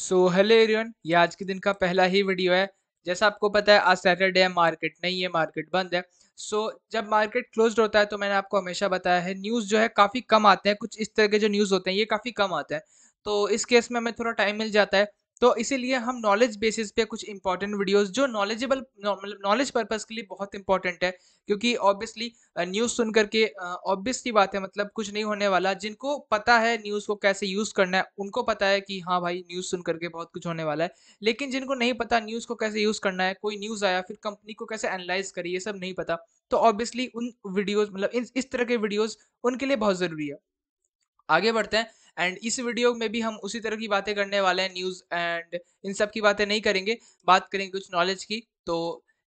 so hello Ariane ये आज के दिन का पहला ही वीडियो है जैसा आपको पता है आज सैटरडे है मार्केट नहीं है मार्केट बंद है सो so, जब मार्केट क्लोज होता है तो मैंने आपको हमेशा बताया है न्यूज़ जो है काफ़ी कम आते हैं कुछ इस तरह के जो न्यूज़ होते हैं ये काफ़ी कम आते हैं तो इस केस में हमें थोड़ा टाइम मिल जाता है तो इसीलिए हम नॉलेज बेसिस पे कुछ इंपॉर्टेंट वीडियोस जो नॉलेजेबल नॉलेज पर्पस के लिए बहुत इंपॉर्टेंट है क्योंकि ऑब्वियसली न्यूज़ सुन करके ऑब्वियसली बात है मतलब कुछ नहीं होने वाला जिनको पता है न्यूज़ को कैसे यूज़ करना है उनको पता है कि हाँ भाई न्यूज़ सुन करके बहुत कुछ होने वाला है लेकिन जिनको नहीं पता न्यूज़ को कैसे यूज़ करना है कोई न्यूज़ आया फिर कंपनी को कैसे एनालाइज करी ये सब नहीं पता तो ऑब्वियसली उन वीडियोज़ मतलब इस तरह के वीडियोज़ उनके लिए बहुत ज़रूरी है आगे बढ़ते हैं एंड इस वीडियो में भी हम उसी तरह की बातें करने वाले हैं न्यूज़ एंड इन सब की बातें नहीं करेंगे बात करेंगे कुछ नॉलेज की तो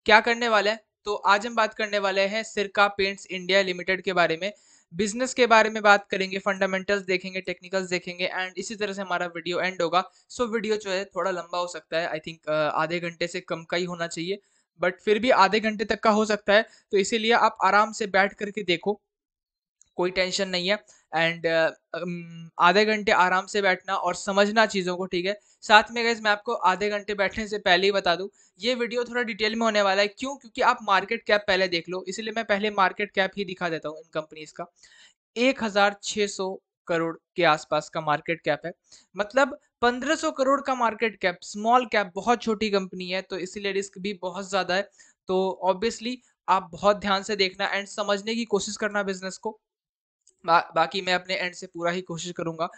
क्या करने वाला है तो आज हम बात करने वाले हैं सिरका पेंट्स इंडिया लिमिटेड के बारे में बिजनेस के बारे में बात करेंगे फंडामेंटल्स देखेंगे टेक्निकल्स देखेंगे एंड इसी तरह से हमारा वीडियो एंड होगा सो so, वीडियो जो है थोड़ा लंबा हो सकता है आई थिंक आधे घंटे से कम का ही होना चाहिए बट फिर भी आधे घंटे तक का हो सकता है तो इसीलिए आप आराम से बैठ करके देखो कोई टेंशन नहीं है एंड uh, um, आधे घंटे आराम से बैठना और समझना चीज़ों को ठीक है साथ में गैस मैं आपको आधे घंटे बैठने से पहले ही बता दूं ये वीडियो थोड़ा डिटेल में होने वाला है क्यों क्योंकि आप मार्केट कैप पहले देख लो इसलिए मैं पहले मार्केट कैप ही दिखा देता हूँ इन कंपनीज का एक हज़ार छः सौ करोड़ के आसपास का मार्केट कैप है मतलब 1500 करोड़ का मार्केट कैप स्मॉल कैप बहुत छोटी कंपनी है तो इसीलिए रिस्क भी बहुत ज़्यादा है तो ऑब्वियसली आप बहुत ध्यान से देखना एंड समझने की कोशिश करना बिजनेस को बा, बाकी मैं अपने एंड से पूरा ही कोशिश करूंगा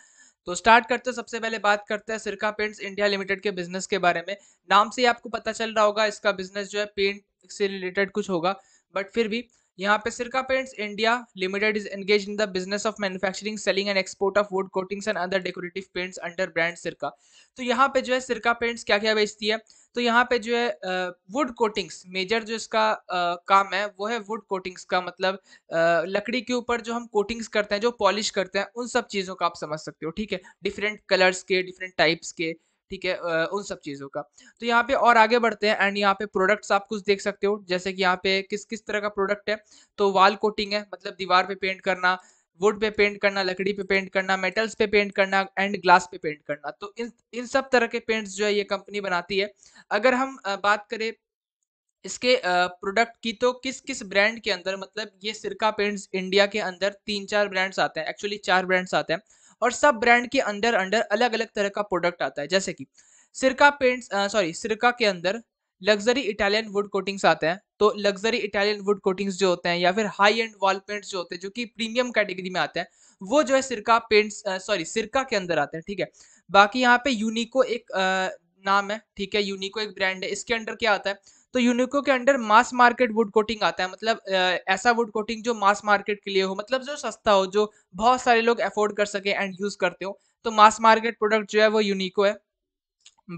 तो स्टार्ट करते सबसे पहले बात करते हैं सिरका पेंट्स इंडिया लिमिटेड के बिजनेस के बारे में नाम से ही आपको पता चल रहा होगा इसका बिजनेस जो है पेंट से रिलेटेड कुछ होगा बट फिर भी यहाँ पे Sirca paints India limited is engage in the business of manufacturing selling and export of wood coatings and other decorative paints under brand Sirca तो यहाँ पे जो है सिरका पेंट्स क्या क्या बेचती है तो यहाँ पे जो है वुड कोटिंग्स मेजर जो इसका काम है वो है वुड कोटिंग्स का मतलब लकड़ी के ऊपर जो हम कोटिंग्स करते हैं जो पॉलिश करते हैं उन सब चीज़ों का आप समझ सकते हो ठीक है डिफरेंट कलर्स के डिफरेंट टाइप्स के ठीक है उन सब चीज़ों का तो यहाँ पे और आगे बढ़ते हैं एंड यहाँ पे प्रोडक्ट्स आप कुछ देख सकते हो जैसे कि यहाँ पे किस किस तरह का प्रोडक्ट है तो वाल कोटिंग है मतलब दीवार पे पेंट करना वुड पे पेंट करना लकड़ी पे पेंट करना मेटल्स पे पेंट करना एंड ग्लास पे पेंट करना तो इन इन सब तरह के पेंट्स जो है ये कंपनी बनाती है अगर हम बात करें इसके प्रोडक्ट की तो किस किस ब्रांड के अंदर मतलब ये सिरका पेंट्स इंडिया के अंदर तीन चार ब्रांड्स आते हैं एक्चुअली चार ब्रांड्स आते हैं और सब ब्रांड के अंदर अंडर अलग अलग तरह का प्रोडक्ट आता है जैसे कि सिरका पेंट्स सॉरी सिरका के अंदर लग्जरी इटालियन वुड कोटिंग्स आते हैं तो लग्जरी इटालियन वुड कोटिंग्स जो होते हैं या फिर हाई एंड वॉल पेंट्स जो होते हैं जो कि प्रीमियम कैटेगरी में आते हैं वो जो है सिरका पेंट्स सॉरी सिरका के अंदर आते हैं ठीक है बाकी यहाँ पे यूनिको एक आ, नाम है ठीक है यूनिको एक ब्रांड है इसके अंडर क्या आता है तो यूनिको के under mass market wood coating आता है मतलब ऐसा वुड कोटिंग जो मास मार्केट के लिए हो मतलब जो सस्ता हो जो बहुत सारे लोग अफोर्ड कर सके एंड यूज करते हो तो मास मार्केट प्रोडक्ट जो है वो यूनिको है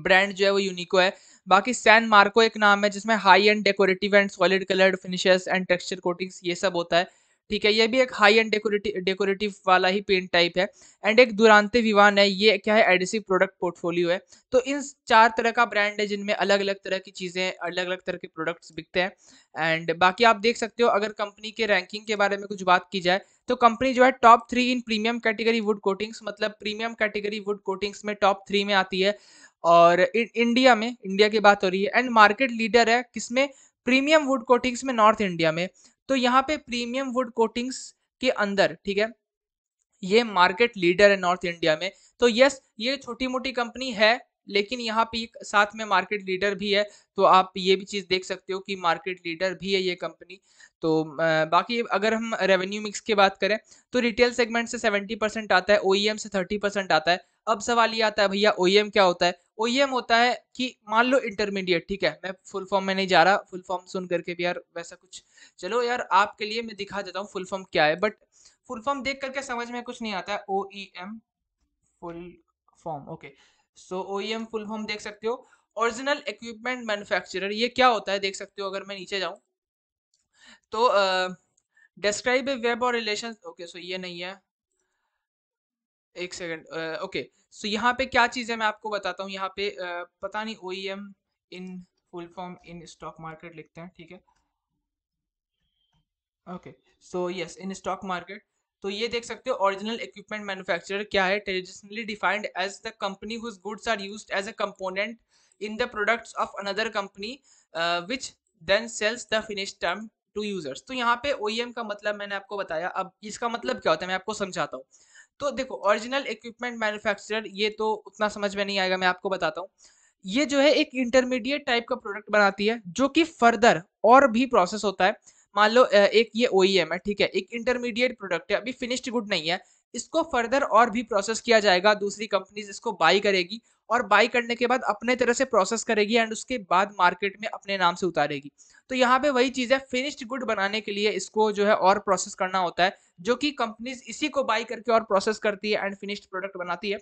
ब्रांड जो है वो यूनिको है बाकी सैन मार्को एक नाम है जिसमें high end decorative and solid coloured finishes and texture coatings ये सब होता है ठीक है ये भी एक हाई एंड डेकोरेटिव डेकोरेटिव वाला ही पेंट टाइप है एंड एक दुरानते विवान है ये क्या है एडिसिव प्रोडक्ट पोर्टफोलियो है तो इन चार तरह का ब्रांड है जिनमें अलग अलग तरह की चीज़ें अलग अलग तरह के प्रोडक्ट्स बिकते हैं एंड बाकी आप देख सकते हो अगर कंपनी के रैंकिंग के बारे में कुछ बात की जाए तो कंपनी जो है top three in premium category wood coatings मतलब प्रीमियम कैटेगरी वुड कोटिंग्स में टॉप थ्री में आती है और इंडिया में इंडिया की बात हो रही है एंड मार्केट लीडर है किसमें प्रीमियम वुड कोटिंग्स में नॉर्थ इंडिया में तो यहाँ पे प्रीमियम वुड कोटिंग्स के अंदर ठीक है ये मार्केट लीडर है नॉर्थ इंडिया में तो यस ये छोटी मोटी कंपनी है लेकिन यहाँ पे साथ में मार्केट लीडर भी है तो आप ये भी चीज़ देख सकते हो कि मार्केट लीडर भी है ये कंपनी तो बाकी अगर हम रेवेन्यू मिक्स की बात करें तो रिटेल सेगमेंट से 70 परसेंट आता है ओ e से 30 परसेंट आता है अब सवाल ये आता है भैया ओ e क्या होता है ओईएम e होता है कि मान लो इंटरमीडिएट ठीक है मैं फुल फॉर्म में नहीं जा रहा फुल फॉर्म सुन करके भी यार वैसा कुछ चलो यार आपके लिए मैं दिखा देता हूँ फुल फॉर्म क्या है बट फुल फॉर्म देख करके समझ में कुछ नहीं आता है O M full form okay so O M full form देख सकते हो ओरिजिनल इक्विपमेंट मैन्युफैक्चरर ये क्या होता है देख सकते हो अगर मैं नीचे जाऊँ तो डिस्क्राइब ए वेब और रिलेशन ओके सो ये नहीं है एक सेकेंड ओके सो यहाँ पे क्या चीज़ है मैं आपको बताता हूँ यहाँ पे uh, पता नहीं O in full form in stock market लिखते हैं ठीक है okay so yes in stock market तो ये देख सकते हो ओरिजिनल इक्विपमेंट मैन्युफैक्चरर क्या है traditionally defined as the company whose goods are used as a component in the products of another company which then sells the finish term to users तो यहाँ पे ओ e का मतलब मैंने आपको बताया अब इसका मतलब क्या होता है मैं आपको समझाता हूँ तो देखो ओरिजिनल इक्विपमेंट मैन्युफैक्चरर ये तो उतना समझ में नहीं आएगा मैं आपको बताता हूँ ये जो है एक इंटरमीडिएट टाइप का प्रोडक्ट बनाती है जो कि फर्दर और भी प्रोसेस होता है मान लो एक ये ओ e है ठीक है एक इंटरमीडिएट प्रोडक्ट है अभी फिनिश्ड गुड नहीं है इसको फर्दर और भी प्रोसेस किया जाएगा दूसरी कंपनीज इसको बाई करेगी और बाई करने के बाद अपने तरह से प्रोसेस करेगी एंड उसके बाद मार्केट में अपने नाम से उतारेगी तो यहाँ पे वही चीज़ है फिनिश्ड गुड बनाने के लिए इसको जो है और प्रोसेस करना होता है जो कि कंपनीज इसी को बाई करके और प्रोसेस करती है एंड फिनिश्ड प्रोडक्ट बनाती है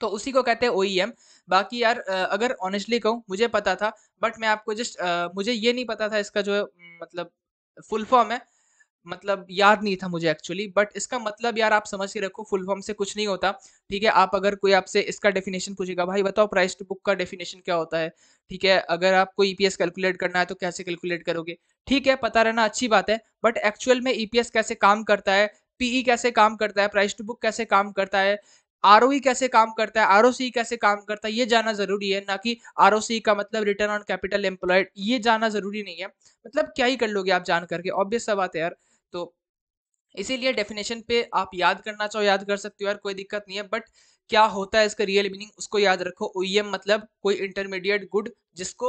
तो उसी को कहते हैं ओ e बाकी यार अगर ऑनेस्टली कहूँ मुझे पता था बट मैं आपको जस्ट मुझे ये नहीं पता था इसका जो है मतलब फुल फॉर्म है मतलब याद नहीं था मुझे एक्चुअली बट इसका मतलब यार आप समझ के रखो फुल फॉर्म से कुछ नहीं होता ठीक है आप अगर कोई आपसे इसका डेफिनेशन पूछेगा भाई बताओ प्राइस टू बुक का डेफिनेशन क्या होता है ठीक है अगर आपको ईपीएस e कैलकुलेट करना है तो कैसे कैलकुलेट करोगे ठीक है पता रहना अच्छी बात है बट एक्चुअल में ईपीएस e कैसे काम करता है पीई e कैसे काम करता है प्राइस टू बुक कैसे काम करता है आर कैसे काम करता है आर कैसे काम करता है ये जाना जरूरी है ना कि आर का मतलब रिटर्न ऑन कैपिटल एम्प्लॉयड ये जाना जरूरी नहीं है मतलब क्या ही कर लोगे आप जान करके ऑब्वियस सब बात है यार इसीलिए डेफिनेशन पे आप याद करना चाहो याद कर सकते हो यार कोई दिक्कत नहीं है बट क्या होता है इसका रियल मीनिंग उसको याद रखो ओ e मतलब कोई इंटरमीडिएट गुड जिसको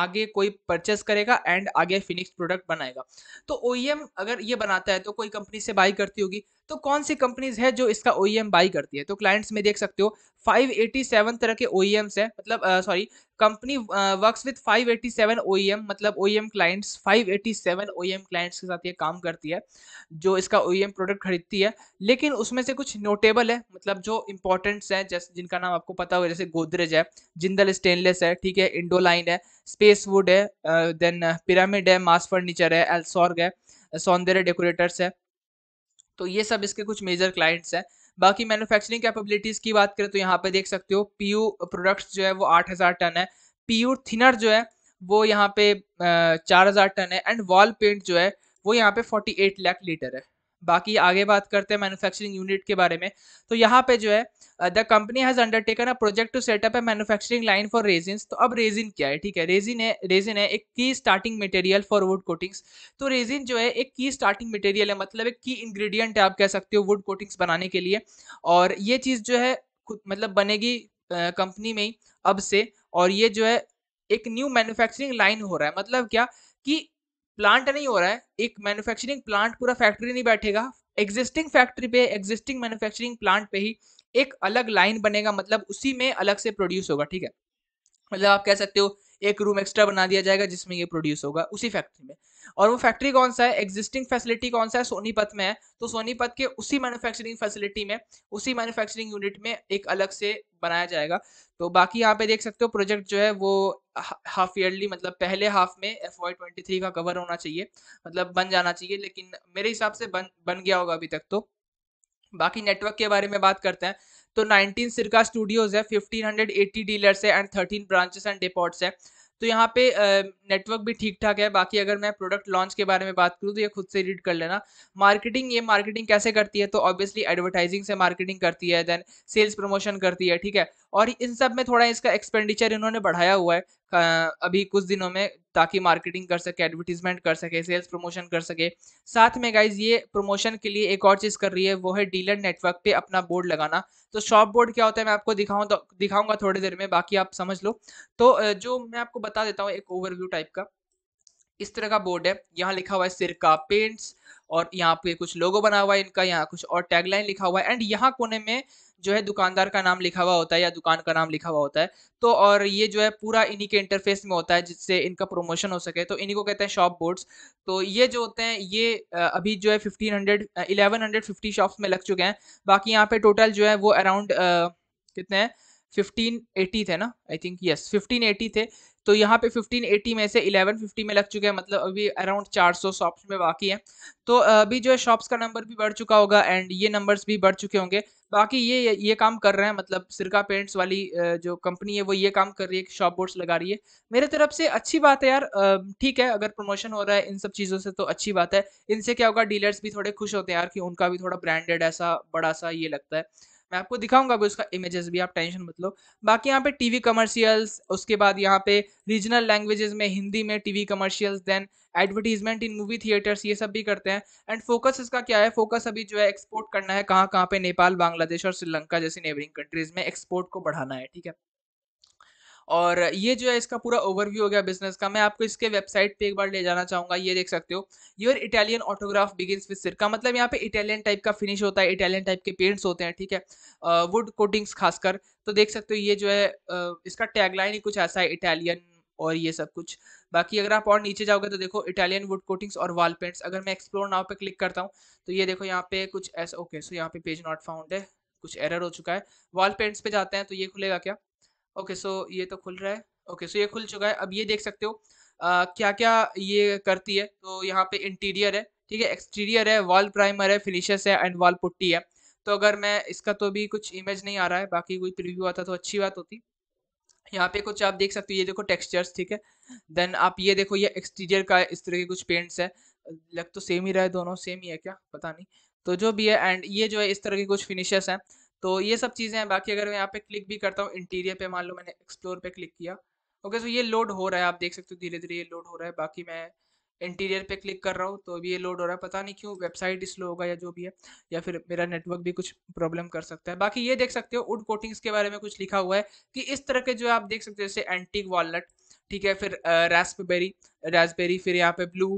आगे कोई परचेस करेगा एंड आगे फिनिक्स प्रोडक्ट बनाएगा तो ओ e अगर ये बनाता है तो कोई कंपनी से बाई करती होगी तो कौन सी कंपनीज है जो इसका ओ बाई e करती है तो क्लाइंट्स में देख सकते हो 587 तरह के ओ e है मतलब sorry company work with 587 M मतलब ओईएम क्लाइंट्स 587 एम क्लाइंट्स के साथ ये काम करती है जो इसका एम प्रोडक्ट e खरीदती है लेकिन उसमें से कुछ नोटेबल है मतलब जो इंपॉर्टेंट्स हैं जैसे जिनका नाम आपको पता हो जैसे गोदरेज है जिंदल स्टेनलेस है ठीक है इंडोलाइन है स्पेस वुड है देन पिरामिड है मास फर्नीचर है एल्सॉर्ग है सौंदर्य डेकोरेटर्स है तो ये सब इसके कुछ मेजर क्लाइंट्स हैं बाकी मैन्युफैक्चरिंग कैपेबिलिटीज़ की बात करें तो यहाँ पे देख सकते हो पी प्रोडक्ट्स जो है वो 8000 टन है पी थिनर जो है वो यहाँ पे चार हज़ार टन है एंड वॉल पेंट जो है वो यहाँ पे 48 लाख लीटर है बाकी आगे बात करते हैं मैन्युफैक्चरिंग यूनिट के बारे में तो यहाँ पे जो है the company has undertaken a project to set up a manufacturing line for resin तो अब रेजिन क्या है ठीक है रेजिन है रेजिन है एक की starting material for wood coatings तो रेजिन जो है एक की स्टार्टिंग मटेरियल है मतलब एक की इंग्रेडिएंट है आप कह सकते हो वुड कोटिंग्स बनाने के लिए और ये चीज़ जो है मतलब बनेगी कंपनी uh, में ही अब से और ये जो है एक न्यू मैन्युफैक्चरिंग लाइन हो रहा है मतलब क्या कि प्लांट नहीं हो रहा है एक मैन्युफैक्चरिंग प्लांट पूरा फैक्ट्री नहीं बैठेगा एग्जिस्टिंग फैक्ट्री पे एग्जिस्टिंग मैन्युफैक्चरिंग प्लांट पे ही एक अलग लाइन बनेगा मतलब उसी में अलग से प्रोड्यूस होगा ठीक है मतलब आप कह सकते हो एक रूम एक्स्ट्रा बना दिया जाएगा जिसमें ये प्रोड्यूस होगा उसी फैक्ट्री में और वो फैक्ट्री कौन सा है एग्जिस्टिंग फैसिलिटी कौन सा है सोनीपत में है तो सोनीपत के उसी मैन्युफैक्चरिंग फैसिलिटी में उसी मैन्युफैक्चरिंग यूनिट में एक अलग से बनाया जाएगा तो बाकी यहाँ पे देख सकते हो प्रोजेक्ट जो है वो हाफ ईयरली मतलब पहले हाफ में एफ वाई ट्वेंटी थ्री का कवर होना चाहिए मतलब बन जाना चाहिए लेकिन मेरे हिसाब से बन बन गया होगा अभी तक तो बाकी नेटवर्क के बारे में बात करते हैं तो 19 सिरका स्टूडियोज है 1580 डीलर्स है एंड 13 ब्रांचेस एंड डिपोर्ट्स है तो यहाँ पे नेटवर्क भी ठीक ठाक है बाकी अगर मैं प्रोडक्ट लॉन्च के बारे में बात करूँ तो ये खुद से रीड कर लेना मार्केटिंग ये मार्केटिंग कैसे करती है तो ऑब्वियसली एडवर्टाइजिंग से मार्केटिंग करती है देन सेल्स प्रमोशन करती है ठीक है और इन सब में थोड़ा इसका एक्सपेंडिचर इन्होंने बढ़ाया हुआ है अभी कुछ दिनों में ताकि मार्केटिंग कर सके एडवर्टीजमेंट कर सके सेल्स प्रमोशन कर सके साथ में गाइज ये प्रमोशन के लिए एक और चीज़ कर रही है वो है डीलर नेटवर्क पे अपना बोर्ड लगाना तो शॉप बोर्ड क्या होता है मैं आपको दिखाऊँ तो दिखाऊंगा थोड़ी देर में बाकी आप समझ लो तो जो मैं आपको बता देता हूँ एक ओवरव्यू टाइप का इस तरह का बोर्ड है यहाँ लिखा हुआ है सिरका पेंट्स और यहाँ पे कुछ लोगो बना हुआ है इनका यहाँ कुछ और टैगलाइन लिखा हुआ है एंड यहाँ कोने में जो है दुकानदार का नाम लिखा हुआ होता है या दुकान का नाम लिखा हुआ होता है तो और ये जो है पूरा इन्हीं के इंटरफेस में होता है जिससे इनका प्रमोशन हो सके तो इन्हीं को कहते हैं शॉप बोर्ड्स तो ये जो होते हैं ये अभी जो है fifteen hundred eleven hundred fifty shops में लग चुके हैं बाकी यहाँ पे टोटल जो है वो अराउंड कितने हैं फिफ्टीन एटी थे ना I think yes fifteen eighty थे तो यहाँ पे 1580 में से 1150 में लग चुके हैं मतलब अभी अराउंड 400 शॉप्स में बाकी हैं तो अभी जो है शॉप्स का नंबर भी बढ़ चुका होगा एंड ये नंबर्स भी बढ़ चुके होंगे बाकी ये ये काम कर रहे हैं मतलब सिरका पेंट्स वाली जो कंपनी है वो ये काम कर रही है शॉप बोर्ड्स लगा रही है मेरे तरफ से अच्छी बात है यार ठीक है अगर प्रमोशन हो रहा है इन सब चीज़ों से तो अच्छी बात है इनसे क्या होगा डीलर्स भी थोड़े खुश होते हैं यार कि उनका भी थोड़ा ब्रांडेड ऐसा बड़ा सा ये लगता है मैं आपको दिखाऊंगा भी उसका इमेजेस भी आप टेंशन मत लो बाकी यहाँ पे टीवी कमर्शियल्स उसके बाद यहाँ पे रीजनल लैंग्वेजेस में हिंदी में TV commercials then advertisement in movie theatres ये सब भी करते हैं एंड फोकस इसका क्या है फोकस अभी जो है एक्सपोर्ट करना है कहाँ कहाँ पे नेपाल बांग्लादेश और श्रीलंका जैसी नेबरिंग कंट्रीज में एक्सपोर्ट को बढ़ाना है ठीक है और ये जो है इसका पूरा ओवरव्यू हो गया बिजनेस का मैं आपको इसके वेबसाइट पे एक बार ले जाना चाहूंगा ये देख सकते हो your Italian autograph begin with Sirca मतलब यहाँ पे इटालियन टाइप का फिनिश होता है इटालियन टाइप के पेंट्स होते हैं ठीक है वुड कोटिंग्स खासकर तो देख सकते हो ये जो है इसका टैगलाइन ही कुछ ऐसा है इटालियन और ये सब कुछ बाकी अगर आप और नीचे जाओगे तो देखो इटालियन वुड कोटिंग्स और वॉल पेंट्स अगर मैं एक्सप्लोर नाव पे क्लिक करता हूँ तो ये देखो यहाँ पे कुछ ऐसा ओके सो यहाँ पे पेज नॉट फाउंड है कुछ एरर हो चुका है वॉल पेंट्स पे जाते हैं तो ये खुलेगा क्या ओके सो ये तो खुल रहा है ओके सो ये खुल चुका है अब ये देख सकते हो आ, क्या क्या ये करती है तो यहाँ पे इंटीरियर है ठीक है एक्सटीरियर है वॉल प्राइमर है फिनिशेस है एंड वॉल पुट्टी है तो अगर मैं इसका तो भी कुछ इमेज नहीं आ रहा है बाकी कोई प्रिव्यू आता तो अच्छी बात होती यहाँ पे कुछ आप देख सकते हो ये देखो टेक्सचर्स ठीक है देन आप ये देखो ये एक्सटीरियर का इस तरह के कुछ पेंट्स है लग तो सेम ही रहा है दोनों सेम ही है क्या पता नहीं तो जो भी है एंड ये जो है इस तरह के कुछ फिनिशेस हैं तो ये सब चीज़ें हैं बाकी अगर मैं यहाँ पे क्लिक भी करता हूँ इंटीरियर पे मान लो मैंने एक्सप्लोर पे क्लिक किया ओके सो ये लोड हो रहा है आप देख सकते हो धीरे धीरे ये लोड हो रहा है बाकी मैं इंटीरियर पे क्लिक कर रहा हूँ तो अभी ये लोड हो रहा है पता नहीं क्यों वेबसाइट स्लो होगा या जो भी है या फिर मेरा नेटवर्क भी कुछ प्रॉब्लम कर सकता है बाकी ये देख सकते हो वुड कोटिंग्स के बारे में कुछ लिखा हुआ है कि इस तरह के जो आप देख सकते हो जैसे एंटीक वॉलेट ठीक है फिर रेस्पबेरी रेस्पबेरी फिर यहाँ पे blue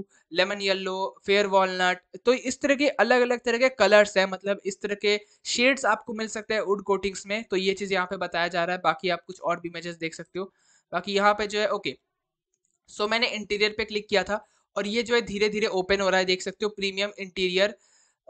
lemon yellow fair walnut तो इस तरह के अलग अलग तरह के कलर्स हैं मतलब इस तरह के शेड्स आपको मिल सकते हैं वुड कोटिंग्स में तो ये चीज़ यहाँ पे बताया जा रहा है बाकी आप कुछ और भी इमेजेस देख सकते हो बाकी यहाँ पे जो है ओके सो मैंने इंटीरियर पे क्लिक किया था और ये जो है धीरे धीरे ओपन हो रहा है देख सकते हो premium interior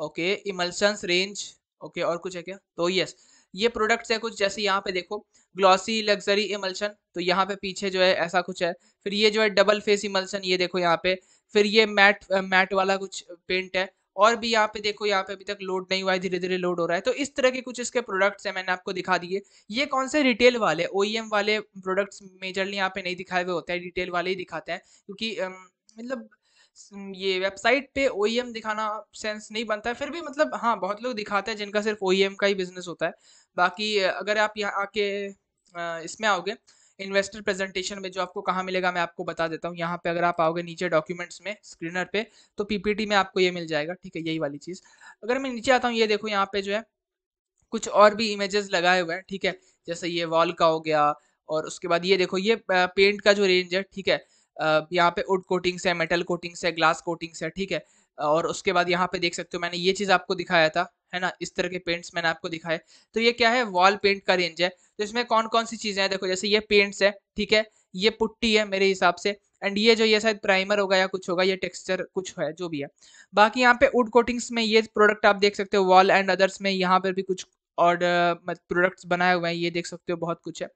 okay emulsions range okay और कुछ है क्या तो यस ये प्रोडक्ट्स है कुछ जैसे यहाँ पे देखो ग्लॉसी लग्जरी इमल्शन तो यहाँ पे पीछे जो है ऐसा कुछ है फिर ये जो है डबल फेस इमल्शन ये देखो यहाँ पे फिर ये मैट मैट वाला कुछ पेंट है और भी यहाँ पे देखो यहाँ पे अभी तक लोड नहीं हुआ है धीरे धीरे लोड हो रहा है तो इस तरह के कुछ इसके प्रोडक्ट्स हैं मैंने आपको दिखा दिए ये कौन से रिटेल वाले ओ e वाले प्रोडक्ट्स मेजरली यहाँ पे नहीं दिखाए हुए होते हैं रिटेल वाले ही दिखाते हैं क्योंकि मतलब ये वेबसाइट पे ओ e दिखाना सेंस नहीं बनता है फिर भी मतलब हाँ बहुत लोग दिखाते हैं जिनका सिर्फ ओ e का ही बिजनेस होता है बाकी अगर आप यहाँ आके इसमें आओगे इन्वेस्टर प्रेजेंटेशन में जो आपको कहाँ मिलेगा मैं आपको बता देता हूँ यहाँ पे अगर आप आओगे नीचे डॉक्यूमेंट्स में स्क्रीनर पे तो पीपीटी में आपको ये मिल जाएगा ठीक है यही वाली चीज़ अगर मैं नीचे आता हूँ ये देखो यहाँ पे जो है कुछ और भी इमेजेस लगाए हुए हैं ठीक है जैसे ये वॉल का हो गया और उसके बाद ये देखो ये पेंट का जो रेंज है ठीक है यहाँ पे वुड कोटिंग्स है मेटल कोटिंग्स है ग्लास कोटिंग्स है ठीक है और उसके बाद यहाँ पे देख सकते हो मैंने ये चीज़ आपको दिखाया था है ना इस तरह के पेंट्स मैंने आपको दिखाए तो ये क्या है वॉल पेंट का रेंज है तो इसमें कौन कौन सी चीज़ें हैं देखो जैसे ये पेंट्स है ठीक है ये पुट्टी है मेरे हिसाब से एंड ये जो ये शायद प्राइमर होगा या कुछ होगा ये टेक्सचर कुछ है जो भी है बाकी यहाँ पे वुड कोटिंग्स में ये प्रोडक्ट आप देख सकते हो वॉल एंड अदर्स में यहाँ पर भी कुछ और प्रोडक्ट्स बनाए हुए हैं ये देख सकते हो बहुत कुछ है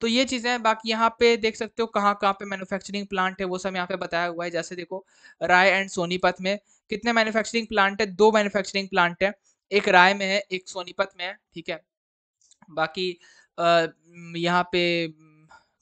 तो ये चीज़ें हैं बाकी यहाँ पे देख सकते हो कहाँ कहाँ पे मैन्युफैक्चरिंग प्लांट है वो सब यहाँ पे बताया हुआ है जैसे देखो राय एंड सोनीपत में कितने मैन्युफैक्चरिंग प्लांट है दो मैन्युफैक्चरिंग प्लांट है एक राय में है एक सोनीपत में है ठीक है बाकी यहाँ पे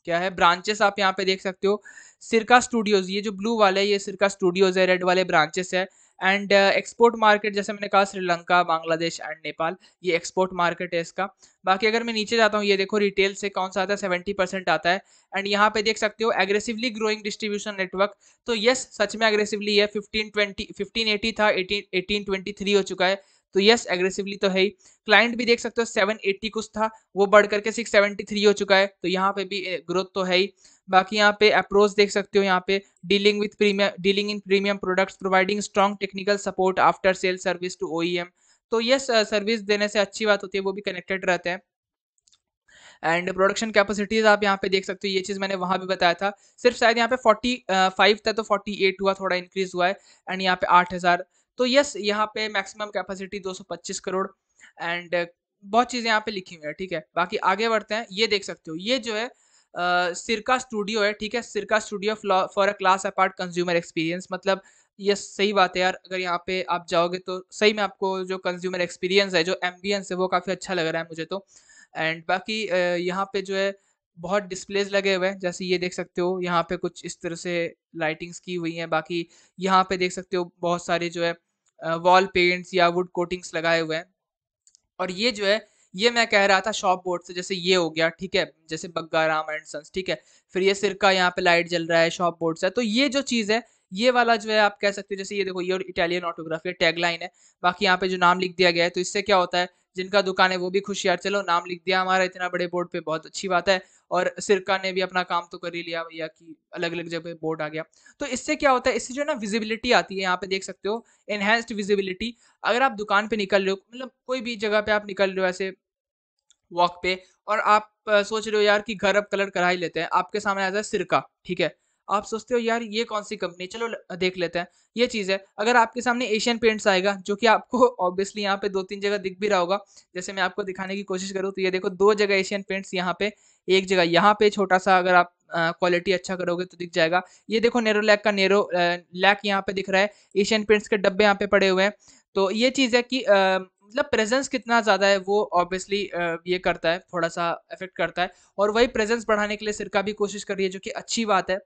क्या है ब्रांचेस आप यहाँ पे देख सकते हो सिरका स्टूडियोज ये जो ब्लू वाले ये सिरका स्टूडियोज है रेड वाले ब्रांचेस है एंड एक्सपोर्ट मार्केट जैसे मैंने कहा श्रीलंका बांग्लादेश एंड नेपाल ये एक्सपोर्ट मार्केट है इसका बाकी अगर मैं नीचे जाता हूँ ये देखो रिटेल से कौन सा आता है सेवेंटी परसेंट आता है एंड यहाँ पे देख सकते हो एग्रेसिवली ग्रोइंग डिस्ट्रीब्यूशन नेटवर्क तो यस सच में एग्रेसिवली है फिफ्टीन ट्वेंटी फिफ्टीन एटी था एटीन एटीन ट्वेंटी थ्री हो चुका है तो यस एग्रेसिवली तो है ही क्लाइंट भी देख सकते हो 780 कुछ था वो बढ़ करके 673 हो चुका है तो यहाँ पे भी ग्रोथ तो है ही बाकी यहाँ पे अप्रोच देख सकते हो यहाँ पे dealing with premium dealing in premium products providing strong technical support after sale service to ओ तो यस सर्विस देने से अच्छी बात होती है वो भी कनेक्टेड रहते हैं एंड प्रोडक्शन कैपेसिटीज आप यहाँ पे देख सकते हो ये चीज़ मैंने वहाँ भी बताया था सिर्फ शायद यहाँ पे 45 था तो 48 हुआ थोड़ा इंक्रीज हुआ है एंड यहाँ पे 8000 तो यस यहाँ पे मैक्सिमम कैपेसिटी 225 करोड़ एंड बहुत चीज़ें यहाँ पे लिखी हुई है ठीक है बाकी आगे बढ़ते हैं ये देख सकते हो ये जो है सिरका स्टूडियो है ठीक है Sirca studio for a class apart consumer experience मतलब ये सही बात है यार अगर यहाँ पे आप जाओगे तो सही में आपको जो कंज्यूमर एक्सपीरियंस है जो एम्बियंस है वो काफ़ी अच्छा लग रहा है मुझे तो एंड बाकी यहाँ पे जो है बहुत डिस्प्लेज लगे हुए हैं जैसे ये देख सकते हो यहाँ पे कुछ इस तरह से लाइटिंग्स की हुई हैं बाकी यहाँ पे देख सकते हो बहुत सारे जो है वॉल पेंट्स या वुड कोटिंग्स लगाए हुए हैं और ये जो है ये मैं कह रहा था शॉप बोर्ड से जैसे ये हो गया ठीक है जैसे बग्गा राम एंड सन्स ठीक है फिर ये सिरका यहाँ पे लाइट जल रहा है शॉप बोर्ड से तो ये जो चीज़ है ये वाला जो है आप कह सकते हो जैसे ये देखो ये इटालियन ऑटोग्राफी टैगलाइन है बाकी यहाँ पे जो नाम लिख दिया गया है तो इससे क्या होता है जिनका दुकान है वो भी खुश यार चलो नाम लिख दिया हमारा इतना बड़े बोर्ड पे बहुत अच्छी बात है और सिरका ने भी अपना काम तो कर ही लिया भैया कि अलग अलग जगह बोर्ड आ गया तो इससे क्या होता है इससे जो ना विजिबिलिटी आती है यहाँ पे देख सकते हो एनहेंस्ड विजिबिलिटी अगर आप दुकान पे निकल रहे हो मतलब कोई भी जगह पे आप निकल रहे हो ऐसे वॉक पे और आप सोच रहे हो यार कि घर अब कलर करा ही लेते हैं आपके सामने आता है सिरका ठीक है आप सोचते हो यार ये कौन सी कंपनी चलो देख लेते हैं ये चीज़ है अगर आपके सामने एशियन पेंट्स आएगा जो कि आपको ऑब्वियसली यहाँ पे दो तीन जगह दिख भी रहा होगा जैसे मैं आपको दिखाने की कोशिश करूँ तो ये देखो दो जगह एशियन पेंट्स यहाँ पे एक जगह यहाँ पे छोटा सा अगर आप क्वालिटी अच्छा करोगे तो दिख जाएगा ये देखो नेरो लैक का नेरो लैक यहाँ पे दिख रहा है एशियन पेंट्स के डब्बे यहाँ पे पड़े हुए हैं तो ये चीज़ है कि मतलब प्रेजेंस कितना ज़्यादा है वो ऑब्वियसली ये करता है थोड़ा सा इफेक्ट करता है और वही प्रेजेंस बढ़ाने के लिए का भी कोशिश कर रही है जो कि अच्छी बात है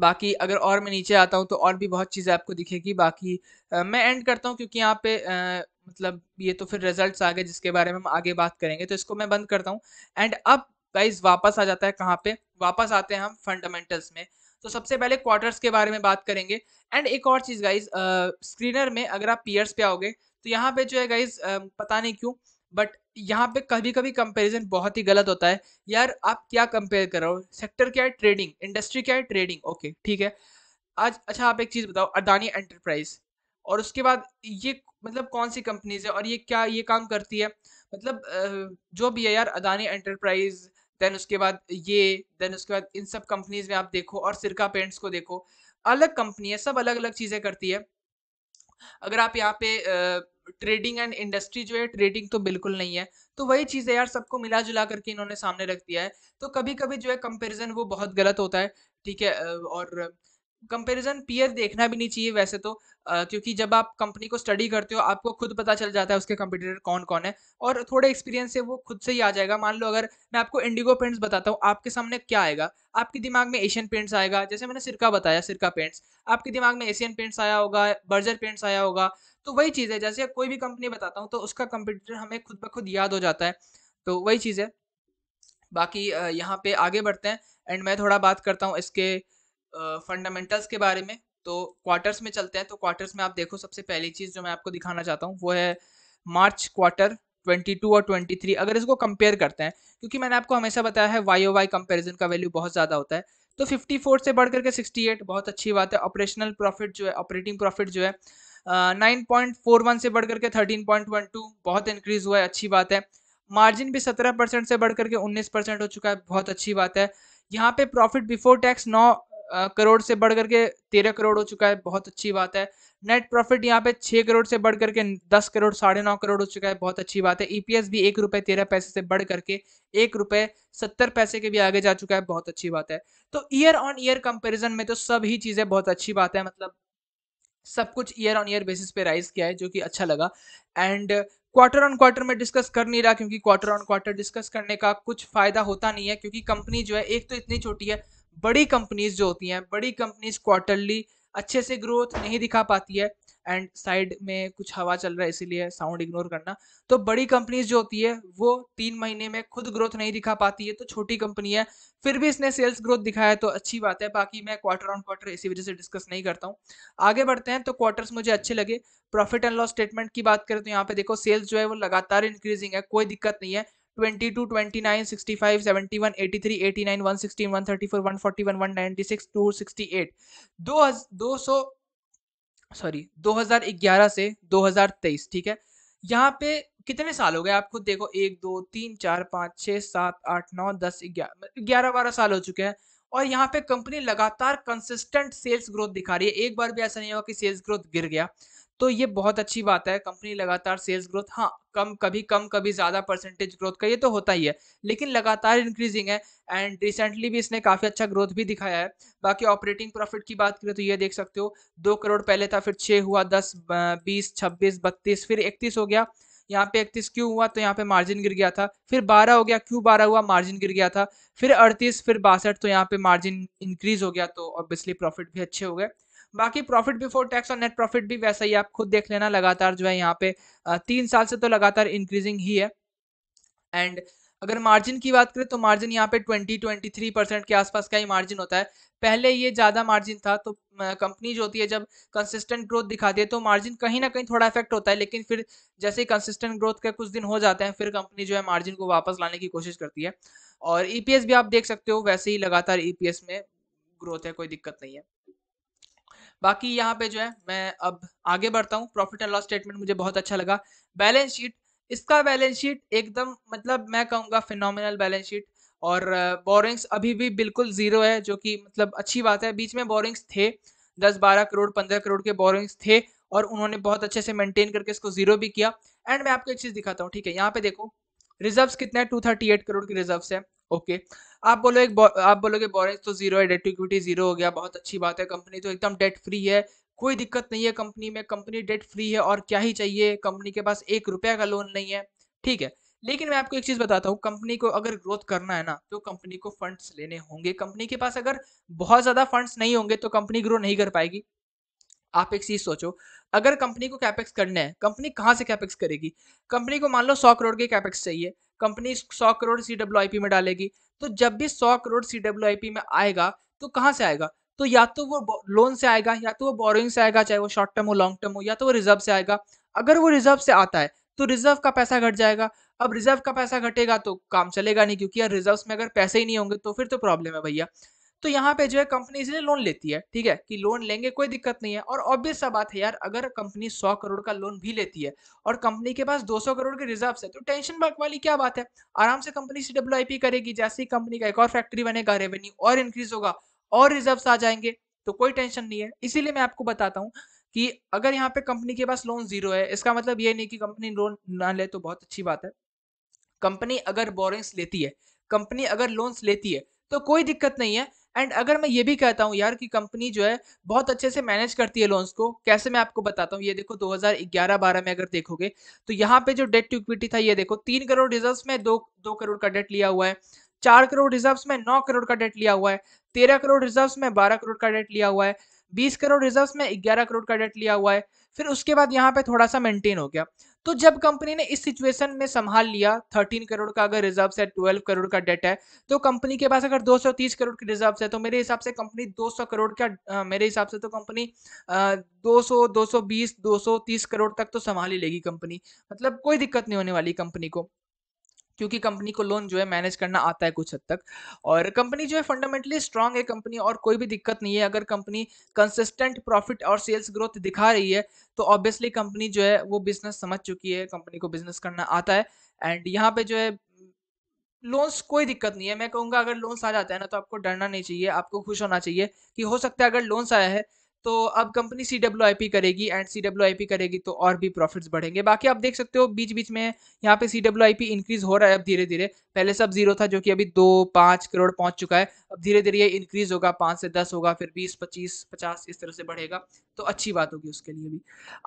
बाकी अगर और मैं नीचे आता हूँ तो और भी बहुत चीज़ें आपको दिखेगी बाकी आ, मैं एंड करता हूँ क्योंकि यहाँ पे आ, मतलब ये तो फिर रिजल्ट्स आ गए जिसके बारे में हम आगे बात करेंगे तो इसको मैं बंद करता हूँ एंड अब गाइज वापस आ जाता है कहाँ पे वापस आते हैं हम फंडामेंटल्स में तो सबसे पहले क्वार्टर्स के बारे में बात करेंगे एंड एक और चीज़ गाइज स्क्रीनर में अगर आप पीयर्स पे आओगे तो यहाँ पे जो है गाइज पता नहीं क्यों बट यहाँ पे कभी कभी कंपैरिजन बहुत ही गलत होता है यार आप क्या कंपेयर कर रहे हो सेक्टर क्या है ट्रेडिंग इंडस्ट्री क्या है ट्रेडिंग ओके ठीक है आज अच्छा आप एक चीज़ बताओ अडानी एंटरप्राइज और उसके बाद ये मतलब कौन सी कंपनीज है और ये क्या ये काम करती है मतलब जो भी है यार अदानी एंटरप्राइज देन उसके बाद ये देन उसके बाद इन सब कंपनीज में आप देखो और सिरका पेंट्स को देखो अलग कंपनी है सब अलग अलग चीज़ें करती है अगर आप यहाँ पे ट्रेडिंग एंड इंडस्ट्री जो है ट्रेडिंग तो बिल्कुल नहीं है तो वही चीज़ है यार सबको मिला जुला करके इन्होंने सामने रख दिया है तो कभी कभी जो है कंपेरिजन वो बहुत गलत होता है ठीक है और कंपैरिजन पीयर देखना भी नहीं चाहिए वैसे तो आ, क्योंकि जब आप कंपनी को स्टडी करते हो आपको खुद पता चल जाता है उसके कंपटीटर कौन कौन है और थोड़े एक्सपीरियंस से वो खुद से ही आ जाएगा मान लो अगर मैं आपको इंडिगो पेंट्स बताता हूँ आपके सामने क्या आएगा आपके दिमाग में एशियन पेंट्स आएगा जैसे मैंने सिरका बताया सिरका पेंट्स आपके दिमाग में एशियन पेंट्स आया होगा बर्जर पेंट्स आया होगा तो वही चीज़ है जैसे कोई भी कंपनी बताता हूँ तो उसका कंपटीटर हमें खुद ब खुद याद हो जाता है तो वही चीज़ है बाकी यहाँ पे आगे बढ़ते हैं एंड मैं थोड़ा बात करता हूँ इसके फंडामेंटल्स के बारे में तो क्वार्टर्स में चलते हैं तो क्वार्टर्स में आप देखो सबसे पहली चीज़ जो मैं आपको दिखाना चाहता हूँ वो है मार्च क्वार्टर 22 और 23 अगर इसको कंपेयर करते हैं क्योंकि मैंने आपको हमेशा बताया है वाई ओ वाई कंपेरिजन का वैल्यू बहुत ज़्यादा होता है तो 54 से बढ़ करके 68 बहुत अच्छी बात है ऑपरेशनल प्रॉफिट जो है ऑपरेटिंग प्रॉफिट जो है नाइन पॉइंट फोर वन से बढ़ करके थर्टीन पॉइंट वन टू बहुत इंक्रीज हुआ है अच्छी बात है मार्जिन भी सत्रह परसेंट से बढ़ करके उन्नीस परसेंट हो चुका है बहुत अच्छी बात है यहाँ पे प्रॉफिट बिफोर टैक्स नौ करोड़ से बढ़ करके तेरह करोड़ हो चुका है बहुत अच्छी बात है नेट प्रॉफिट यहाँ पे छः करोड़ से बढ़ करके दस करोड़ साढ़े नौ करोड़ हो चुका है बहुत अच्छी बात है ईपीएस e भी एक रुपये तेरह पैसे से बढ़ करके एक रुपये सत्तर पैसे के भी आगे जा चुका है बहुत अच्छी बात है तो ईयर ऑन ईयर कंपेरिजन में तो सब ही चीज़ें बहुत अच्छी बात है मतलब सब कुछ ईयर ऑन ईयर बेसिस पे राइज किया है जो कि अच्छा लगा एंड क्वार्टर ऑन क्वार्टर में डिस्कस कर नहीं रहा क्योंकि क्वार्टर ऑन क्वार्टर डिस्कस करने का कुछ फायदा होता नहीं है क्योंकि कंपनी जो है एक तो इतनी छोटी है बड़ी कंपनीज जो होती हैं बड़ी कंपनीज क्वार्टरली अच्छे से ग्रोथ नहीं दिखा पाती है एंड साइड में कुछ हवा चल रहा है इसीलिए साउंड इग्नोर करना तो बड़ी कंपनीज जो होती है वो तीन महीने में खुद ग्रोथ नहीं दिखा पाती है तो छोटी कंपनी है फिर भी इसने सेल्स ग्रोथ दिखाया तो अच्छी बात है बाकी मैं क्वार्टर ऑन क्वार्टर इसी वजह से डिस्कस नहीं करता हूँ आगे बढ़ते हैं तो क्वार्टर्स मुझे अच्छे लगे प्रॉफिट एंड लॉस स्टेटमेंट की बात करें तो यहाँ पे देखो सेल्स जो है वो लगातार इंक्रीजिंग है कोई दिक्कत नहीं है twenty two twenty nine sixty five seventy one eighty three eighty nine one sixteen one thirty four one forty one one ninety six two sixty eight दो दो सौ सॉरी दो हजार ग्यारह से दो हजार तेईस ठीक है यहाँ पे कितने साल हो गए आप खुद देखो एक दो तीन चार पाँच छः सात आठ नौ दस ग्यारह ग्यारह बारह साल हो चुके हैं और यहाँ पे कंपनी लगातार कंसिस्टेंट सेल्स ग्रोथ दिखा रही है एक बार भी ऐसा नहीं हुआ कि सेल्स ग्रोथ गिर गया तो ये बहुत अच्छी बात है कंपनी लगातार सेल्स ग्रोथ हाँ कम कभी कम कभी ज़्यादा परसेंटेज ग्रोथ का ये तो होता ही है लेकिन लगातार इंक्रीजिंग है एंड रिसेंटली भी इसने काफ़ी अच्छा ग्रोथ भी दिखाया है बाकी ऑपरेटिंग प्रॉफिट की बात करें तो ये देख सकते हो दो करोड़ पहले था फिर छः हुआ दस बीस छब्बीस बत्तीस फिर इकतीस हो गया यहाँ पे इकतीस क्यों हुआ तो यहाँ पे मार्जिन गिर गया था फिर बारह हो गया क्यों बारह हुआ मार्जिन गिर गया था फिर अड़तीस फिर बासठ तो यहाँ पे मार्जिन इंक्रीज हो गया तो ऑब्वियसली प्रॉफिट भी अच्छे हो गए बाकी प्रॉफिट बिफोर टैक्स और नेट प्रॉफिट भी वैसा ही आप खुद देख लेना लगातार जो है यहाँ पे तीन साल से तो लगातार इंक्रीजिंग ही है एंड अगर मार्जिन की बात करें तो मार्जिन यहाँ पे 20 23 परसेंट के आसपास का ही मार्जिन होता है पहले ये ज़्यादा मार्जिन था तो कंपनी जो होती है जब कंसिस्टेंट ग्रोथ दिखाती है तो मार्जिन कहीं ना कहीं थोड़ा इफेक्ट होता है लेकिन फिर जैसे ही कंसिस्टेंट ग्रोथ के कुछ दिन हो जाते हैं फिर कंपनी जो है मार्जिन को वापस लाने की कोशिश करती है और ईपीएस e भी आप देख सकते हो वैसे ही लगातार ईपीएस e में ग्रोथ है कोई दिक्कत नहीं है बाकी यहाँ पे जो है मैं अब आगे बढ़ता हूँ प्रॉफिट एंड लॉस स्टेटमेंट मुझे बहुत अच्छा लगा बैलेंस शीट इसका बैलेंस शीट एकदम मतलब मैं कहूँगा फिनोमिनल बैलेंस शीट और बोरिंग्स अभी भी बिल्कुल ज़ीरो है जो कि मतलब अच्छी बात है बीच में बोरिंग्स थे दस बारह करोड़ पंद्रह करोड़ के बोरिंग्स थे और उन्होंने बहुत अच्छे से मेंटेन करके इसको ज़ीरो भी किया एंड मैं आपको एक चीज़ दिखाता हूँ ठीक है यहाँ पे देखो रिजर्व्स कितने टू थर्टी एट करोड़ के रिजर्व्स है ओके आप बोलो एक बो, आप बोलोगे बोरेंस तो जीरो है डेट इक्विटी जीरो हो गया बहुत अच्छी बात है कंपनी तो एकदम डेट फ्री है कोई दिक्कत नहीं है कंपनी में कंपनी डेट फ्री है और क्या ही चाहिए कंपनी के पास एक रुपया का लोन नहीं है ठीक है लेकिन मैं आपको एक चीज बताता हूँ कंपनी को अगर ग्रोथ करना है ना तो कंपनी को फंड्स लेने होंगे कंपनी के पास अगर बहुत ज्यादा फंड्स नहीं होंगे तो कंपनी ग्रो नहीं कर पाएगी आप एक चीज सोचो अगर कंपनी को कैपेक्स करना है कंपनी कहाँ से कैपेक्स करेगी कंपनी को मान लो सौ करोड़ के कैपेक्स चाहिए कंपनी सौ करोड़ सी में डालेगी तो जब भी सौ crore C W I P में आएगा तो कहाँ से आएगा तो या तो वो लोन से आएगा या तो वो बोरिंग से आएगा चाहे वो शॉर्ट टर्म हो लॉन्ग टर्म हो या तो वो रिजर्व से आएगा अगर वो रिजर्व से आता है तो रिजर्व का पैसा घट जाएगा अब रिजर्व का पैसा घटेगा तो काम चलेगा नहीं क्योंकि यार रिजर्व में अगर पैसे ही नहीं होंगे तो फिर तो प्रॉब्लम है भैया तो यहाँ पे जो है कंपनी इसलिए लोन लेती है ठीक है कि लोन लेंगे कोई दिक्कत नहीं है और ऑब्वियस सा बात है यार अगर कंपनी सौ करोड़ का लोन भी लेती है और कंपनी के पास 200 करोड़ के रिजर्व है तो टेंशन वाली क्या बात है आराम से कंपनी सी डब्ल्यू करेगी जैसे ही कंपनी का एक और फैक्ट्री बनेगा रेवेन्यू और इंक्रीज होगा और रिजर्व आ जाएंगे तो कोई टेंशन नहीं है इसीलिए मैं आपको बताता हूँ कि अगर यहाँ पे कंपनी के पास लोन जीरो है इसका मतलब ये नहीं कि कंपनी लोन ना ले तो बहुत अच्छी बात है कंपनी अगर बोरिंग्स लेती है कंपनी अगर लोन्स लेती है तो कोई दिक्कत नहीं है एंड अगर मैं ये भी कहता हूँ यार कि कंपनी जो है बहुत अच्छे से मैनेज करती है लोन्स को कैसे मैं आपको बताता हूँ ये देखो 2011-12 में अगर देखोगे तो यहाँ पे जो डेट टू इक्विटी था ये देखो तीन करोड़ रिजर्व में दो दो करोड़ का डेट लिया हुआ है चार करोड़ रिजर्व में नौ करोड़ का डेट लिया हुआ है तेरह करोड़ रिजर्व में बारह करोड़ का डेट लिया हुआ है बीस करोड़ रिजर्व में ग्यारह करोड़ का डेट लिया हुआ है फिर उसके बाद यहाँ पे थोड़ा सा मेंटेन हो गया तो जब कंपनी ने इस सिचुएशन में संभाल लिया थर्टीन करोड़ का अगर रिजर्व है ट्वेल्व करोड़ का डेट है तो कंपनी के पास अगर 230 करोड़ की रिजर्व है तो मेरे हिसाब से कंपनी 200 करोड़ का मेरे हिसाब से तो कंपनी दो सौ दो सौ बीस दो सौ तीस करोड़ तक तो संभाल ही लेगी कंपनी मतलब कोई दिक्कत नहीं होने वाली कंपनी को क्योंकि कंपनी को लोन जो है मैनेज करना आता है कुछ हद तक और कंपनी जो है फंडामेंटली स्ट्रांग है कंपनी और कोई भी दिक्कत नहीं है अगर कंपनी कंसिस्टेंट प्रॉफिट और सेल्स ग्रोथ दिखा रही है तो ऑब्वियसली कंपनी जो है वो बिजनेस समझ चुकी है कंपनी को बिजनेस करना आता है एंड यहाँ पे जो है लोन्स कोई दिक्कत नहीं है मैं कहूँगा अगर लोन्स आ जाता है ना तो आपको डरना नहीं चाहिए आपको खुश होना चाहिए कि हो सकता है अगर लोन्स आया है तो अब company C W I P करेगी and C W I P करेगी तो और भी प्रॉफिट्स बढ़ेंगे बाकी आप देख सकते हो बीच बीच में यहाँ पे C W I P increase हो रहा है अब धीरे धीरे पहले सब जीरो था जो कि अभी दो पाँच करोड़ पहुँच चुका है अब धीरे धीरे ये इंक्रीज होगा पाँच से दस होगा फिर बीस पच्चीस पचास इस तरह से बढ़ेगा तो अच्छी बात होगी उसके लिए भी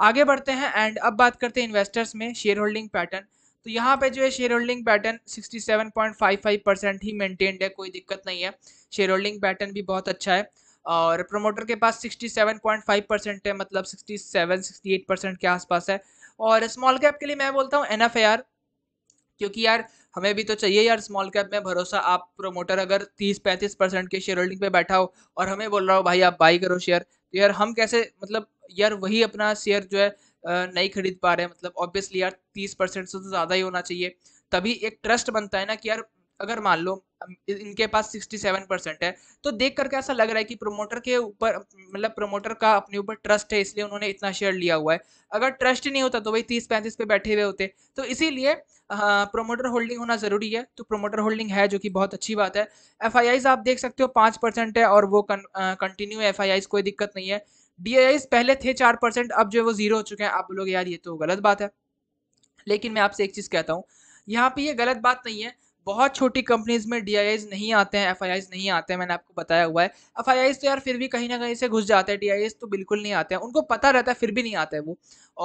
आगे बढ़ते हैं एंड अब बात करते हैं इन्वेस्टर्स में शेयर होल्डिंग पैटर्न तो यहाँ पे जो है शेयर होल्डिंग पैटर्न 67.55 परसेंट ही मेंटेन्ड है कोई दिक्कत नहीं है शेयर होल्डिंग पैटर्न भी बहुत अच्छा है और प्रोमोटर के पास 67.5 परसेंट है मतलब 67 68 परसेंट के आसपास है और स्मॉल कैप के लिए मैं बोलता हूँ एन यार क्योंकि यार हमें भी तो चाहिए यार स्मॉल कैप में भरोसा आप प्रोमोटर अगर 30 35 परसेंट के शेयर होल्डिंग पे बैठा हो और हमें बोल रहा हो भाई आप बाई करो शेयर तो यार हम कैसे मतलब यार वही अपना शेयर जो है नहीं खरीद पा रहे हैं मतलब ऑब्वियसली यार तीस परसेंट से तो ज़्यादा ही होना चाहिए तभी एक ट्रस्ट बनता है ना कि यार अगर मान लो इनके पास 67 परसेंट है तो देख करके ऐसा लग रहा है कि प्रोमोटर के ऊपर मतलब प्रोमोटर का अपने ऊपर ट्रस्ट है इसलिए उन्होंने इतना शेयर लिया हुआ है अगर ट्रस्ट नहीं होता तो वही तीस पैंतीस पे बैठे हुए होते तो इसीलिए प्रोमोटर होल्डिंग होना ज़रूरी है तो प्रोमोटर होल्डिंग है जो कि बहुत अच्छी बात है एफ आप देख सकते हो पाँच परसेंट है और वो कंटिन्यू है एफ कोई दिक्कत नहीं है डी पहले थे चार परसेंट अब जो है वो ज़ीरो हो चुके हैं आप लोग यार ये तो गलत बात है लेकिन मैं आपसे एक चीज़ कहता हूँ यहाँ पे ये गलत बात नहीं है बहुत छोटी कंपनीज में डी नहीं आते हैं एफ नहीं आते हैं मैंने आपको बताया हुआ है एफ तो यार फिर भी कहीं ना कहीं से घुस जाते हैं डी तो बिल्कुल नहीं आते हैं उनको पता रहता है फिर भी नहीं आते हैं वो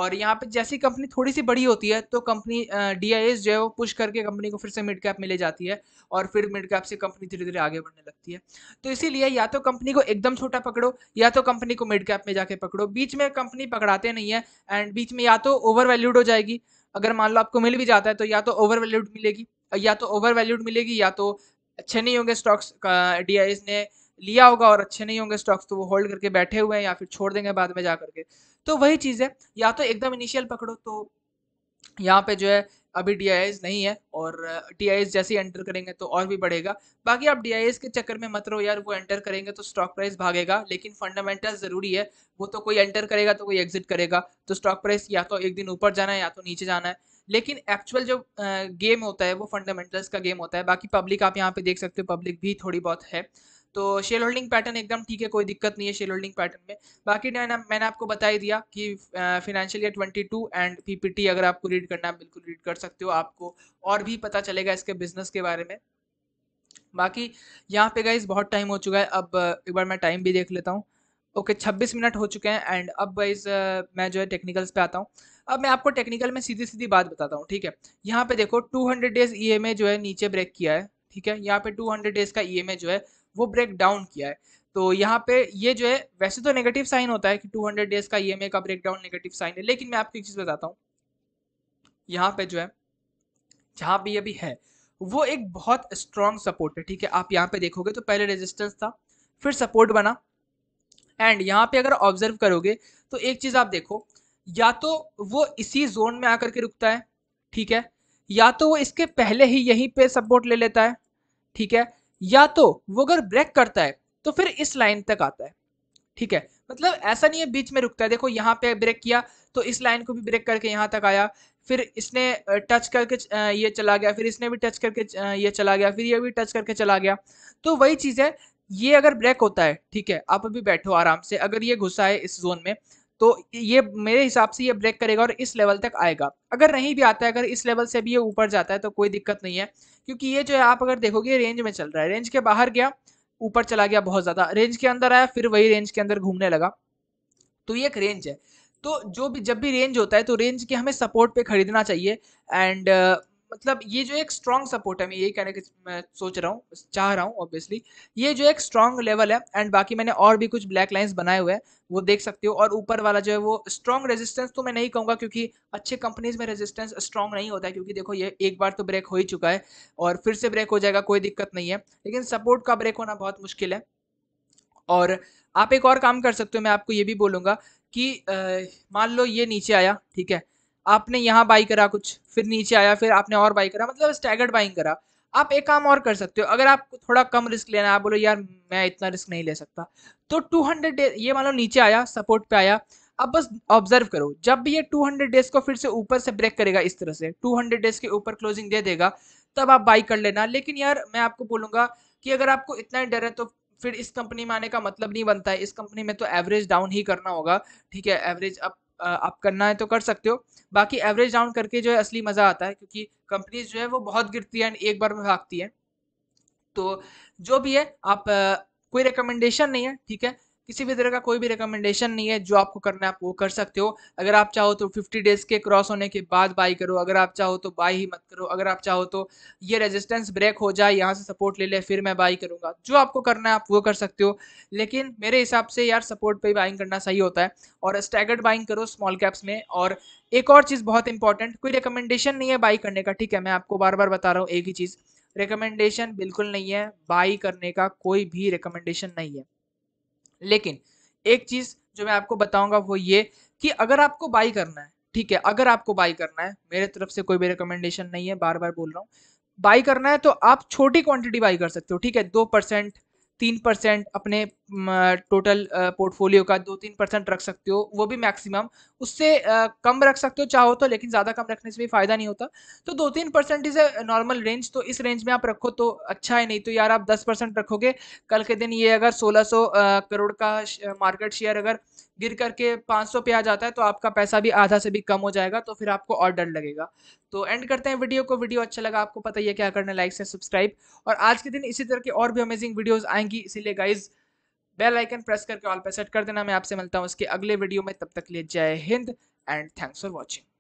और यहाँ पे जैसी कंपनी थोड़ी सी बड़ी होती है तो कंपनी डी जो है वो पुश करके कंपनी को फिर से मिड कैप में ले जाती है और फिर मिड कैप से कंपनी धीरे धीरे आगे बढ़ने लगती है तो इसीलिए या तो कंपनी को एकदम छोटा पकड़ो या तो कंपनी को मिड कैप में जाके पकड़ो बीच में कंपनी पकड़ाते नहीं है एंड बीच में या तो ओवर हो जाएगी अगर मान लो आपको मिल भी जाता है तो या तो ओवर मिलेगी या तो ओवर वैल्यूड मिलेगी या तो अच्छे नहीं होंगे स्टॉक्स डी ने लिया होगा और अच्छे नहीं होंगे स्टॉक्स तो वो होल्ड करके बैठे हुए हैं या फिर छोड़ देंगे बाद में जा करके तो वही चीज़ है या तो एकदम इनिशियल पकड़ो तो यहाँ पे जो है अभी डी नहीं है और डी जैसे ही एंटर करेंगे तो और भी बढ़ेगा बाकी आप डी के चक्कर में मत रहो यार वो एंटर करेंगे तो स्टॉक प्राइस भागेगा लेकिन फंडामेंटल ज़रूरी है वो तो कोई एंटर करेगा तो कोई एग्जिट करेगा तो स्टॉक प्राइस या तो एक दिन ऊपर जाना है या तो नीचे जाना है लेकिन एक्चुअल जो गेम होता है वो फंडामेंटल्स का गेम होता है बाकी पब्लिक आप यहाँ पे देख सकते हो पब्लिक भी थोड़ी बहुत है तो शेयर होल्डिंग पैटर्न एकदम ठीक है कोई दिक्कत नहीं है शेयर होल्डिंग पैटर्न में बाकी मैंने मैंने आपको बता ही दिया कि फिनेंशियल ईयर 22 एंड पीपीटी अगर आपको रीड करना है बिल्कुल रीड कर सकते हो आपको और भी पता चलेगा इसके बिजनेस के बारे में बाकी यहाँ पे गाइज बहुत टाइम हो चुका है अब एक बार मैं टाइम भी देख लेता हूँ ओके छब्बीस मिनट हो चुके हैं एंड अब वाइज मैं जो है टेक्निकल्स पे आता हूँ अब मैं आपको टेक्निकल में सीधी सीधी बात बताता हूँ ठीक है यहाँ पे देखो 200 डेज ए जो है नीचे ब्रेक किया है ठीक है यहाँ पे 200 डेज का ए e जो है वो ब्रेक डाउन किया है तो यहाँ पे ये जो है वैसे तो नेगेटिव साइन होता है कि 200 डेज का ईएमए e का ब्रेक डाउन नेगेटिव साइन है लेकिन मैं आपको एक चीज़ बताता हूँ यहाँ पे जो है जहाँ पे ये भी है वो एक बहुत स्ट्रॉन्ग सपोर्ट है ठीक है आप यहाँ पे देखोगे तो पहले रेजिस्टेंस था फिर सपोर्ट बना एंड यहाँ पे अगर ऑब्जर्व करोगे तो एक चीज़ आप देखो या तो वो इसी जोन में आकर के रुकता है ठीक है या तो वो इसके पहले ही यहीं पे सपोर्ट ले लेता है ठीक है या तो वो अगर ब्रेक करता है तो फिर इस लाइन तक आता है ठीक है मतलब ऐसा नहीं है बीच में रुकता है देखो यहाँ पे ब्रेक किया तो इस लाइन को भी ब्रेक करके यहाँ तक आया फिर इसने टच करके ये चला गया फिर इसने भी टच करके ये चला गया फिर ये भी टच करके चला गया तो वही चीज़ है ये अगर ब्रेक होता है ठीक है आप अभी बैठो आराम से अगर ये घुसा है इस जोन में तो ये मेरे हिसाब से ये ब्रेक करेगा और इस लेवल तक आएगा अगर नहीं भी आता है अगर इस लेवल से भी ये ऊपर जाता है तो कोई दिक्कत नहीं है क्योंकि ये जो है आप अगर देखोगे रेंज में चल रहा है रेंज के बाहर गया ऊपर चला गया बहुत ज़्यादा रेंज के अंदर आया फिर वही रेंज के अंदर घूमने लगा तो ये एक रेंज है तो जो भी जब भी रेंज होता है तो रेंज के हमें सपोर्ट पे खरीदना चाहिए एंड मतलब ये जो एक स्ट्रॉन्ग सपोर्ट है मैं यही कहने की मैं सोच रहा हूँ चाह रहा हूँ ऑब्वियसली ये जो एक स्ट्रॉन्ग लेवल है एंड बाकी मैंने और भी कुछ ब्लैक लाइंस बनाए हुए हैं वो देख सकते हो और ऊपर वाला जो है वो स्ट्रॉन्ग रेजिस्टेंस तो मैं नहीं कहूँगा क्योंकि अच्छे कंपनीज में रेजिस्टेंस स्ट्रॉन्ग नहीं होता है क्योंकि देखो ये एक बार तो ब्रेक हो ही चुका है और फिर से ब्रेक हो जाएगा कोई दिक्कत नहीं है लेकिन सपोर्ट का ब्रेक होना बहुत मुश्किल है और आप एक और काम कर सकते हो मैं आपको ये भी बोलूँगा कि मान लो ये नीचे आया ठीक है आपने यहाँ बाई करा कुछ फिर नीचे आया फिर आपने और बाई करा मतलब स्टैगर्ड बाइंग करा आप एक काम और कर सकते हो अगर आप थोड़ा कम रिस्क लेना है आप बोलो यार मैं इतना रिस्क नहीं ले सकता तो 200 हंड्रेड ये मान लो नीचे आया सपोर्ट पे आया अब बस ऑब्जर्व करो जब भी ये 200 डेज को फिर से ऊपर से ब्रेक करेगा इस तरह से 200 डेज के ऊपर क्लोजिंग दे देगा तब आप बाई कर लेना लेकिन यार मैं आपको बोलूंगा कि अगर आपको इतना ही डर है तो फिर इस कंपनी में आने का मतलब नहीं बनता है इस कंपनी में तो एवरेज डाउन ही करना होगा ठीक है एवरेज अब आप करना है तो कर सकते हो बाकी एवरेज डाउन करके जो है असली मज़ा आता है क्योंकि कंपनीज जो है वो बहुत गिरती है एंड एक बार में भागती है तो जो भी है आप कोई रिकमेंडेशन नहीं है ठीक है किसी भी तरह का कोई भी रिकमेंडेशन नहीं है जो आपको करना है आप वो कर सकते हो अगर आप चाहो तो 50 डेज के क्रॉस होने के बाद बाई करो अगर आप चाहो तो बाई ही मत करो अगर आप चाहो तो ये रेजिस्टेंस ब्रेक हो जाए यहाँ से सपोर्ट ले ले फिर मैं बाई करूँगा जो आपको करना है आप वो कर सकते हो लेकिन मेरे हिसाब से यार सपोर्ट पर ही बाइंग करना सही होता है और स्टैगर्ड बाइंग करो स्मॉल कैप्स में और एक और चीज़ बहुत इंपॉर्टेंट कोई रिकमेंडेशन नहीं है बाई करने का ठीक है मैं आपको बार बार बता रहा हूँ एक ही चीज़ रिकमेंडेशन बिल्कुल नहीं है बाई करने का कोई भी रिकमेंडेशन नहीं है लेकिन एक चीज जो मैं आपको बताऊंगा वो ये कि अगर आपको बाई करना है ठीक है अगर आपको बाई करना है मेरे तरफ से कोई भी रिकमेंडेशन नहीं है बार बार बोल रहा हूँ बाई करना है तो आप छोटी क्वांटिटी बाई कर सकते हो ठीक है दो परसेंट तीन परसेंट अपने टोटल पोर्टफोलियो का दो तीन परसेंट रख सकते हो वो भी मैक्सिमम उससे कम रख सकते हो चाहो तो लेकिन ज़्यादा कम रखने से भी फ़ायदा नहीं होता तो दो तीन percent is a normal range तो इस रेंज में आप रखो तो अच्छा है नहीं तो यार आप दस परसेंट रखोगे कल के दिन ये अगर सोलह सौ करोड़ का मार्केट शेयर अगर गिर करके पाँच सौ पे आ जाता है तो आपका पैसा भी आधा से भी कम हो जाएगा तो फिर आपको और डर लगेगा तो एंड करते हैं वीडियो को वीडियो अच्छा लगा आपको पता ही है क्या करना लाइक से सब्सक्राइब और आज के दिन इसी तरह के और भी अमेजिंग वीडियोज़ आएंगी इसीलिए गाइज़ बेल आइकन प्रेस करके ऑल पर सेट कर देना मैं आपसे मिलता हूँ उसके अगले वीडियो में तब तक लिए Jai Hind and thanks for watching